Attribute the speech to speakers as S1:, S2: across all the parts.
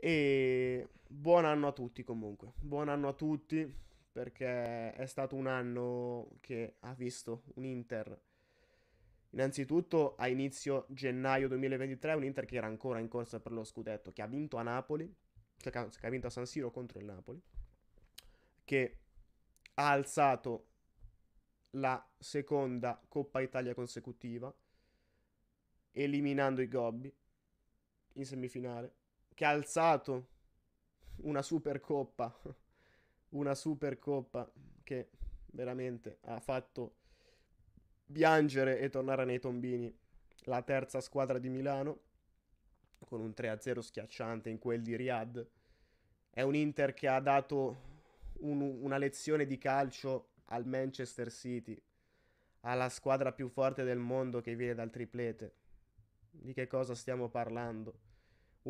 S1: E buon anno a tutti comunque, buon anno a tutti perché è stato un anno che ha visto un Inter innanzitutto a inizio gennaio 2023 un Inter che era ancora in corsa per lo scudetto, che ha vinto a Napoli, cioè che ha vinto a San Siro contro il Napoli, che ha alzato la seconda Coppa Italia consecutiva eliminando i Gobbi in semifinale che ha alzato una supercoppa, una supercoppa che veramente ha fatto piangere e tornare nei tombini la terza squadra di Milano con un 3-0 schiacciante in quel di Riyadh. È un Inter che ha dato un, una lezione di calcio al Manchester City, alla squadra più forte del mondo che viene dal triplete. Di che cosa stiamo parlando?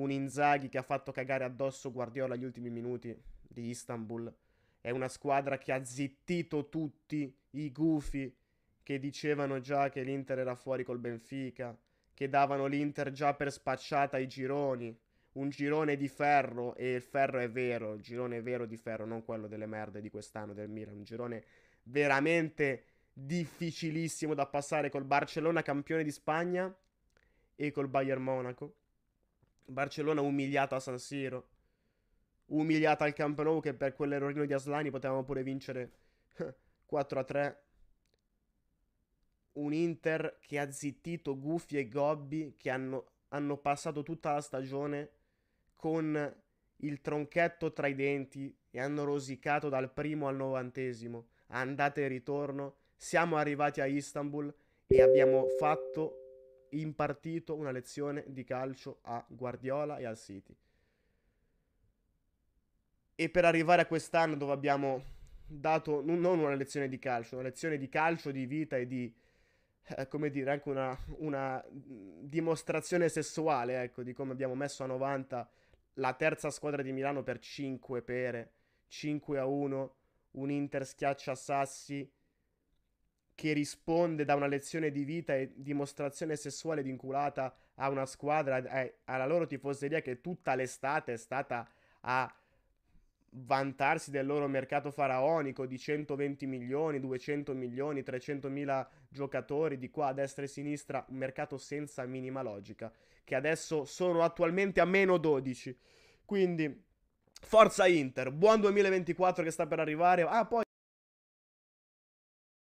S1: un Inzaghi che ha fatto cagare addosso Guardiola agli ultimi minuti di Istanbul. È una squadra che ha zittito tutti i gufi che dicevano già che l'Inter era fuori col Benfica, che davano l'Inter già per spacciata ai gironi. Un girone di ferro, e il ferro è vero, il girone è vero di ferro, non quello delle merde di quest'anno del Milan. Un girone veramente difficilissimo da passare col Barcellona campione di Spagna e col Bayern Monaco Barcellona umiliata a San Siro. Umiliata al Camp Nou che per quell'errorino di Aslani potevamo pure vincere 4 a 3. Un Inter che ha zittito Guffi e Gobbi che hanno, hanno passato tutta la stagione con il tronchetto tra i denti e hanno rosicato dal primo al novantesimo, Andate e ritorno. Siamo arrivati a Istanbul e abbiamo fatto impartito una lezione di calcio a Guardiola e al City. E per arrivare a quest'anno dove abbiamo dato non una lezione di calcio, una lezione di calcio, di vita e di, eh, come dire, anche una, una mm, dimostrazione sessuale, ecco, di come abbiamo messo a 90 la terza squadra di Milano per 5 pere, 5 a 1, un Inter schiaccia Sassi, che risponde da una lezione di vita e dimostrazione sessuale vinculata a una squadra, eh, alla loro tifoseria che tutta l'estate è stata a vantarsi del loro mercato faraonico di 120 milioni, 200 milioni, 300 mila giocatori di qua a destra e sinistra, un mercato senza minima logica, che adesso sono attualmente a meno 12. Quindi, forza Inter, buon 2024 che sta per arrivare. Ah, poi...